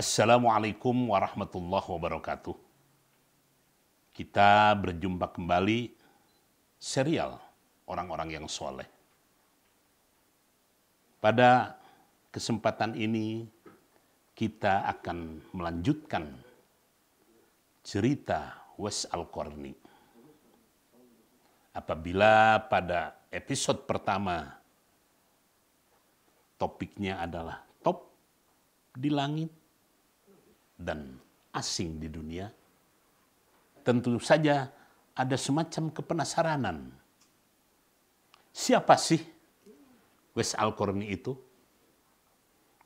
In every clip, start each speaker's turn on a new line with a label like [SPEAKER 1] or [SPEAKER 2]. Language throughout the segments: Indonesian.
[SPEAKER 1] Assalamualaikum warahmatullahi wabarakatuh. Kita berjumpa kembali serial orang-orang yang soleh. Pada kesempatan ini kita akan melanjutkan cerita Wes Al-Qarni. Apabila pada episode pertama topiknya adalah top di langit, dan asing di dunia, tentu saja ada semacam kepenasaranan. Siapa sih Wes al itu?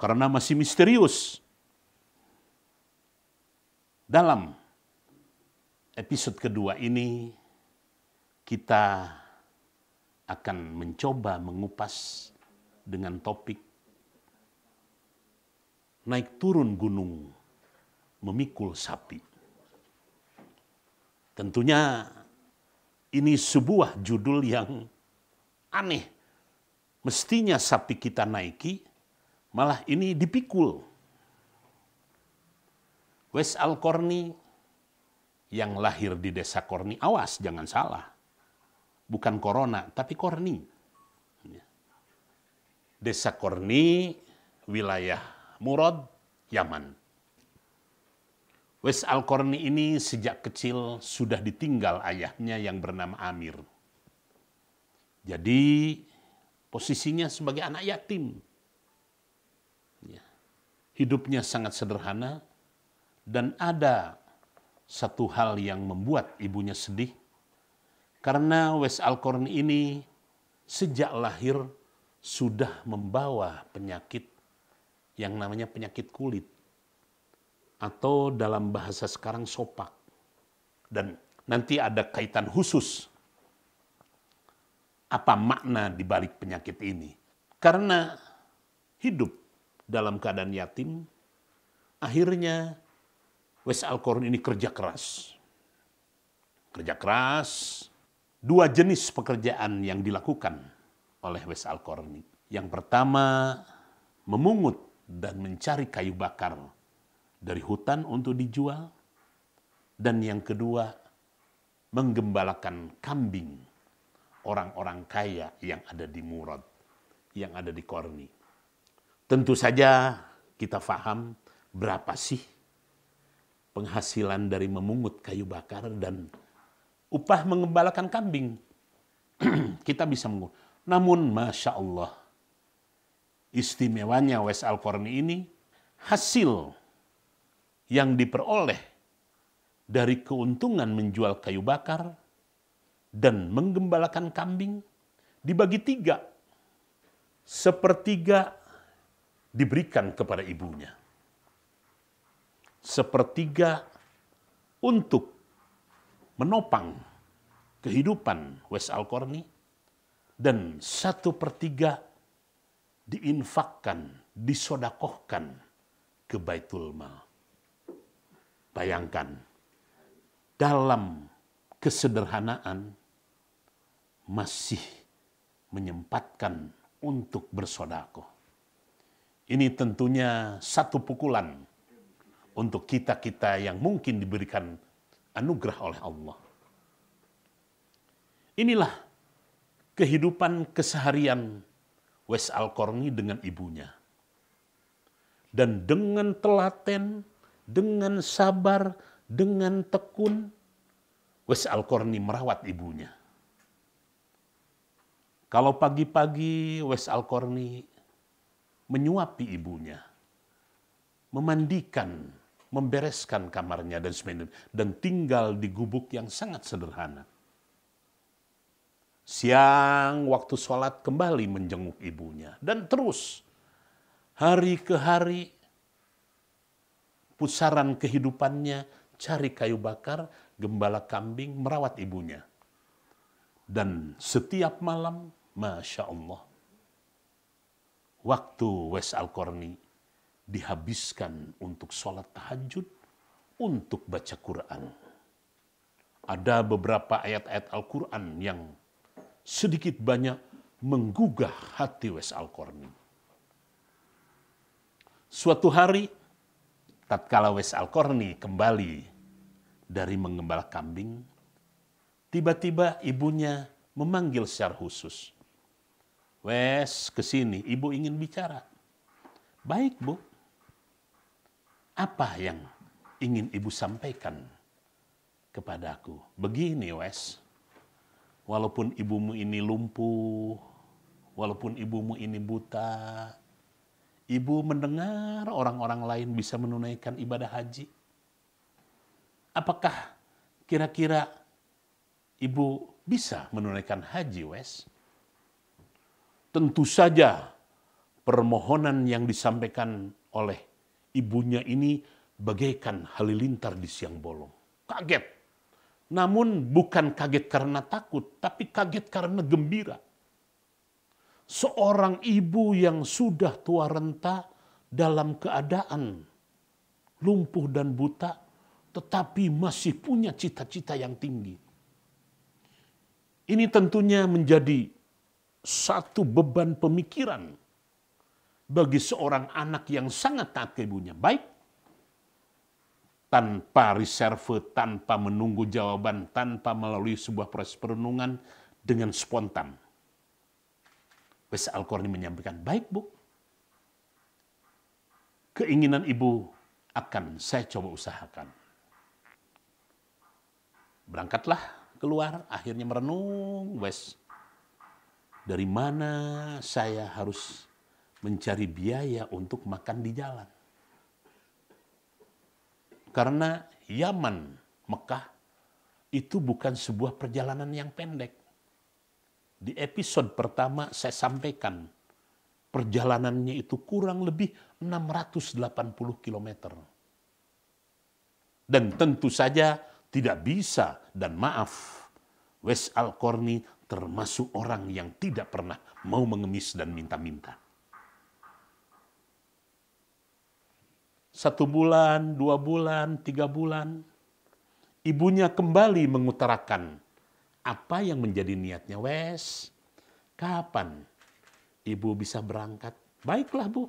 [SPEAKER 1] Karena masih misterius. Dalam episode kedua ini, kita akan mencoba mengupas dengan topik naik turun gunung memikul sapi. Tentunya ini sebuah judul yang aneh. Mestinya sapi kita naiki, malah ini dipikul. Wes Alkorni yang lahir di desa Korni, awas jangan salah. Bukan Corona, tapi Korni. Desa Korni, wilayah Murad, Yaman. Wes Al Alkorni ini sejak kecil sudah ditinggal ayahnya yang bernama Amir. Jadi posisinya sebagai anak yatim. Ya. Hidupnya sangat sederhana dan ada satu hal yang membuat ibunya sedih karena Wes Al Alkorn ini sejak lahir sudah membawa penyakit yang namanya penyakit kulit atau dalam bahasa sekarang sopak. Dan nanti ada kaitan khusus apa makna di balik penyakit ini. Karena hidup dalam keadaan yatim, akhirnya Wes Alkorn ini kerja keras. Kerja keras, dua jenis pekerjaan yang dilakukan oleh Wes ini Yang pertama, memungut dan mencari kayu bakar dari hutan untuk dijual, dan yang kedua menggembalakan kambing orang-orang kaya yang ada di Murad, yang ada di Korni. Tentu saja kita faham berapa sih penghasilan dari memungut kayu bakar dan upah menggembalakan kambing. kita bisa mengukur. Namun Masya Allah, istimewanya Wes Al-Korni ini hasil yang diperoleh dari keuntungan menjual kayu bakar dan menggembalakan kambing dibagi tiga. Sepertiga diberikan kepada ibunya. Sepertiga untuk menopang kehidupan Wes Alkorni dan satu pertiga diinfakkan, disodakohkan ke Baitul Mal. Bayangkan, dalam kesederhanaan masih menyempatkan untuk bersodako. Ini tentunya satu pukulan untuk kita-kita yang mungkin diberikan anugerah oleh Allah. Inilah kehidupan keseharian Wes Alkorni dengan ibunya. Dan dengan telaten dengan sabar, dengan tekun. Wes Alkorni merawat ibunya. Kalau pagi-pagi Wes Alkorni menyuapi ibunya, memandikan, membereskan kamarnya dan sebagainya, dan tinggal di gubuk yang sangat sederhana. Siang waktu sholat kembali menjenguk ibunya dan terus hari ke hari pusaran kehidupannya, cari kayu bakar, gembala kambing, merawat ibunya. Dan setiap malam, Masya Allah, waktu Wes al dihabiskan untuk sholat tahajud, untuk baca Quran. Ada beberapa ayat-ayat Al-Quran yang sedikit banyak menggugah hati Wes Al-Qarni. Suatu hari tatkala Wes Alkorni kembali dari mengembala kambing, tiba-tiba ibunya memanggil secara khusus. Wes, kesini, ibu ingin bicara. Baik, bu. Apa yang ingin ibu sampaikan kepadaku? Begini, Wes. Walaupun ibumu ini lumpuh, walaupun ibumu ini buta, Ibu mendengar orang-orang lain bisa menunaikan ibadah haji. Apakah kira-kira ibu bisa menunaikan haji, Wes? Tentu saja permohonan yang disampaikan oleh ibunya ini bagaikan halilintar di siang bolong. Kaget. Namun bukan kaget karena takut, tapi kaget karena gembira seorang ibu yang sudah tua renta dalam keadaan lumpuh dan buta, tetapi masih punya cita-cita yang tinggi. Ini tentunya menjadi satu beban pemikiran bagi seorang anak yang sangat taat ke ibunya. Baik tanpa reserve, tanpa menunggu jawaban, tanpa melalui sebuah proses perenungan dengan spontan. Wes al menyampaikan, baik bu, keinginan ibu akan saya coba usahakan. Berangkatlah keluar, akhirnya merenung, Wes, dari mana saya harus mencari biaya untuk makan di jalan. Karena Yaman, Mekah, itu bukan sebuah perjalanan yang pendek. Di episode pertama saya sampaikan perjalanannya itu kurang lebih 680 km. Dan tentu saja tidak bisa dan maaf, Wes Alkorni termasuk orang yang tidak pernah mau mengemis dan minta-minta. Satu bulan, dua bulan, tiga bulan, ibunya kembali mengutarakan apa yang menjadi niatnya, Wes? Kapan ibu bisa berangkat? Baiklah, Bu.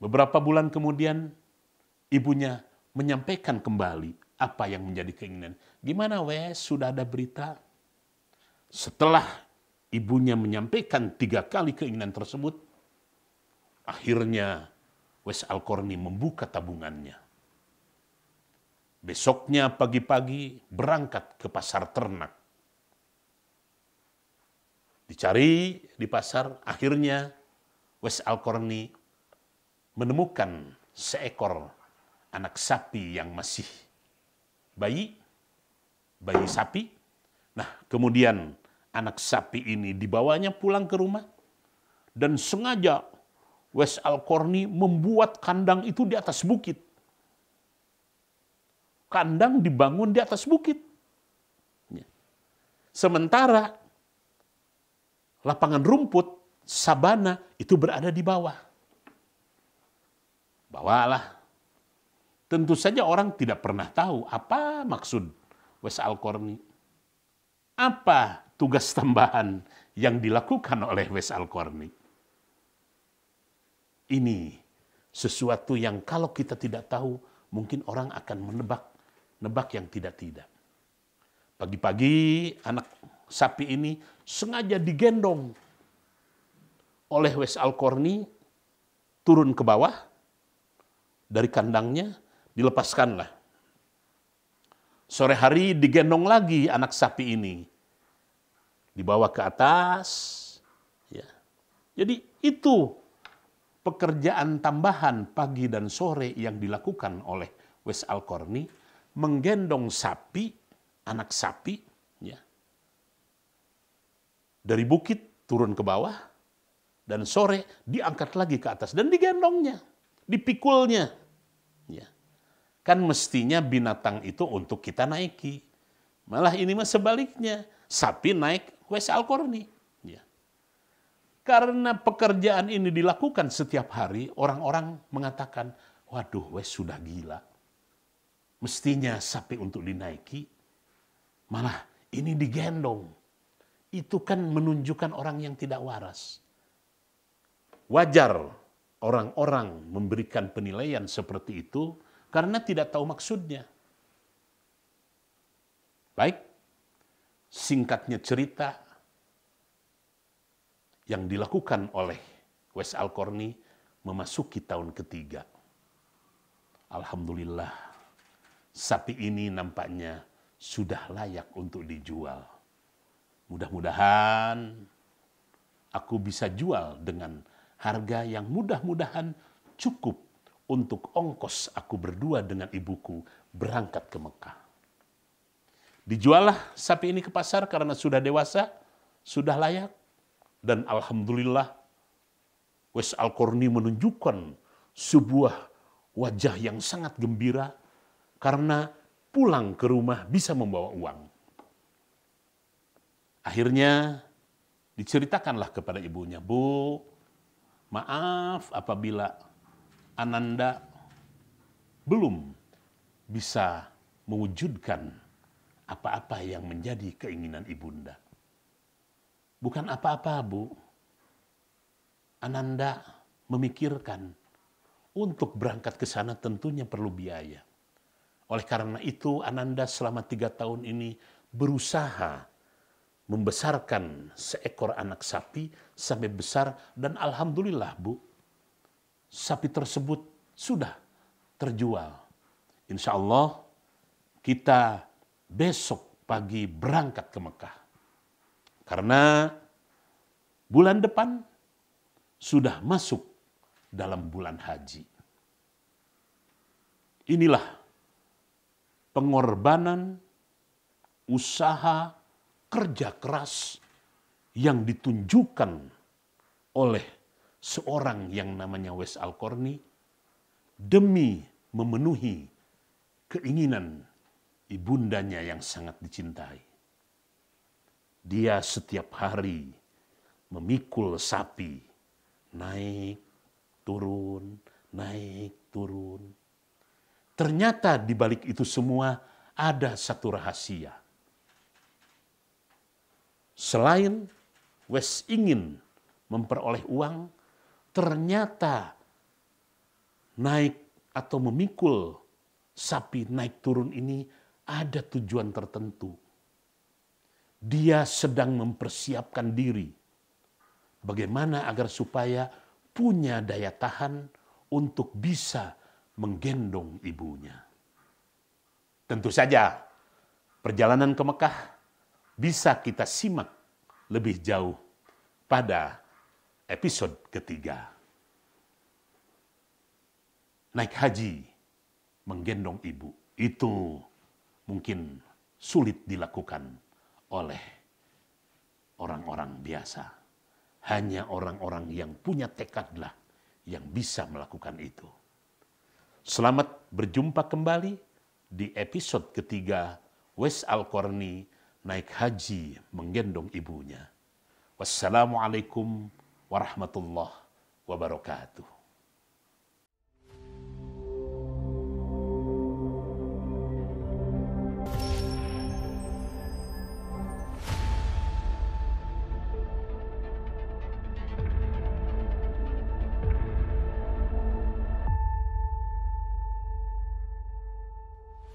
[SPEAKER 1] Beberapa bulan kemudian, ibunya menyampaikan kembali apa yang menjadi keinginan. Gimana, Wes? Sudah ada berita? Setelah ibunya menyampaikan tiga kali keinginan tersebut, akhirnya Wes Alkorni membuka tabungannya Besoknya pagi-pagi berangkat ke pasar ternak. Dicari di pasar, akhirnya Wes Alkorni menemukan seekor anak sapi yang masih bayi, bayi sapi. Nah, kemudian anak sapi ini dibawanya pulang ke rumah dan sengaja Wes Alkorni membuat kandang itu di atas bukit kandang dibangun di atas bukit. Ya. Sementara lapangan rumput, sabana itu berada di bawah. Bawalah. Tentu saja orang tidak pernah tahu apa maksud Wes Alkorni. Apa tugas tambahan yang dilakukan oleh Wes Alkorni. Ini sesuatu yang kalau kita tidak tahu, mungkin orang akan menebak nebak yang tidak-tidak. Pagi-pagi anak sapi ini sengaja digendong oleh Wes Alkorni turun ke bawah dari kandangnya dilepaskanlah. Sore hari digendong lagi anak sapi ini dibawa ke atas. Ya. Jadi itu pekerjaan tambahan pagi dan sore yang dilakukan oleh Wes Alkorni menggendong sapi, anak sapi, ya, dari bukit turun ke bawah, dan sore diangkat lagi ke atas dan digendongnya, dipikulnya. Ya. Kan mestinya binatang itu untuk kita naiki. Malah ini mah sebaliknya, sapi naik WC al Ya. Karena pekerjaan ini dilakukan setiap hari, orang-orang mengatakan, waduh wes sudah gila Mestinya sapi untuk dinaiki, malah ini digendong. Itu kan menunjukkan orang yang tidak waras. Wajar orang-orang memberikan penilaian seperti itu karena tidak tahu maksudnya. Baik, singkatnya cerita yang dilakukan oleh Wes Alkorni memasuki tahun ketiga. Alhamdulillah sapi ini nampaknya sudah layak untuk dijual. Mudah-mudahan aku bisa jual dengan harga yang mudah-mudahan cukup untuk ongkos aku berdua dengan ibuku berangkat ke Mekah. Dijuallah sapi ini ke pasar karena sudah dewasa, sudah layak, dan alhamdulillah Wes Alkorni menunjukkan sebuah wajah yang sangat gembira karena pulang ke rumah bisa membawa uang. Akhirnya diceritakanlah kepada ibunya, Bu, maaf apabila Ananda belum bisa mewujudkan apa-apa yang menjadi keinginan ibunda. Bukan apa-apa, Bu. Ananda memikirkan untuk berangkat ke sana tentunya perlu biaya. Oleh karena itu Ananda selama tiga tahun ini berusaha membesarkan seekor anak sapi sampai besar dan alhamdulillah Bu, sapi tersebut sudah terjual. Insya Allah kita besok pagi berangkat ke Mekah. Karena bulan depan sudah masuk dalam bulan haji. Inilah pengorbanan, usaha, kerja keras yang ditunjukkan oleh seorang yang namanya Wes Alkorni demi memenuhi keinginan ibundanya yang sangat dicintai. Dia setiap hari memikul sapi, naik, turun, naik, turun, Ternyata di balik itu semua ada satu rahasia. Selain Wes ingin memperoleh uang, ternyata naik atau memikul sapi naik turun ini ada tujuan tertentu. Dia sedang mempersiapkan diri. Bagaimana agar supaya punya daya tahan untuk bisa menggendong ibunya. Tentu saja perjalanan ke Mekah bisa kita simak lebih jauh pada episode ketiga. Naik haji, menggendong ibu, itu mungkin sulit dilakukan oleh orang-orang biasa. Hanya orang-orang yang punya tekadlah yang bisa melakukan itu. Selamat berjumpa kembali di episode ketiga Wes Al-Qarni naik haji menggendong ibunya. Wassalamualaikum warahmatullahi wabarakatuh.